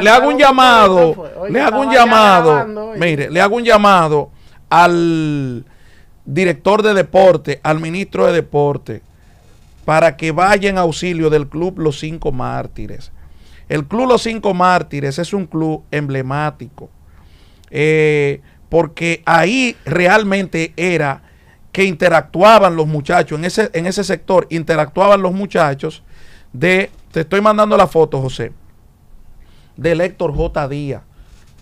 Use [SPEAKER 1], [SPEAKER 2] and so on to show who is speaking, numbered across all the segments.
[SPEAKER 1] Le hago un llamado, le hago un llamado, mire,
[SPEAKER 2] le hago un llamado al director de deporte, al ministro de deporte, para que vaya en auxilio del Club Los Cinco Mártires. El Club Los Cinco Mártires es un club emblemático, eh, porque ahí realmente era que interactuaban los muchachos, en ese, en ese sector interactuaban los muchachos de te estoy mandando la foto, José, de Héctor J. Díaz.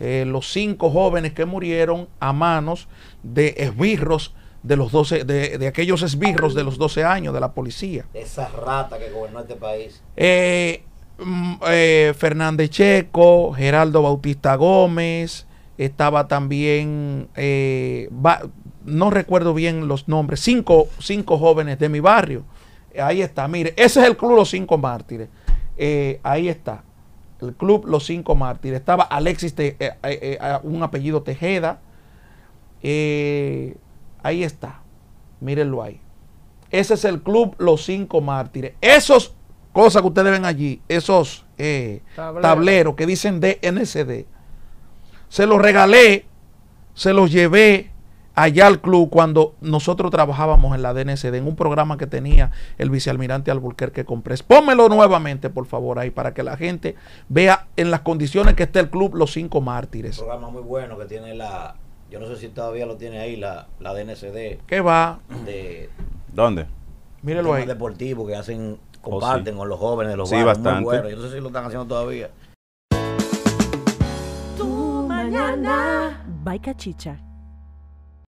[SPEAKER 2] Eh, los cinco jóvenes que murieron a manos de esbirros de los 12, de, aquellos esbirros de los 12 años de la policía. Esa rata que gobernó este país. Eh, mm, eh, Fernández Checo, Geraldo Bautista Gómez, estaba también, no recuerdo bien los nombres, cinco, cinco jóvenes de mi barrio. Ahí está, mire, ese es el Club Los Cinco Mártires. Eh, ahí está. El club Los Cinco Mártires. Estaba Alexis, eh, eh, un apellido Tejeda. ahí está. Mírenlo ahí. Ese es el club Los Cinco Mártires. Esos cosas que ustedes ven allí, esos tableros que dicen DNCD, se los regalé, se los llevé allá al club cuando nosotros trabajábamos en la DNCD, en un programa que tenía el vicealmirante Alburquerque compré Pónmelo nuevamente, por favor, ahí, para que la gente vea en las condiciones que está el club Los Cinco Mártires. Un programa muy bueno que tiene la, yo no sé si todavía lo tiene ahí, la, DNCD. ¿Qué va? De, ¿Dónde? Mírelo ahí. Deportivo que hacen, oh, comparten con los jóvenes, de los sí, bastante. Muy bueno. Yo no sé si lo están haciendo todavía. Tu mañana. Baica Chicha.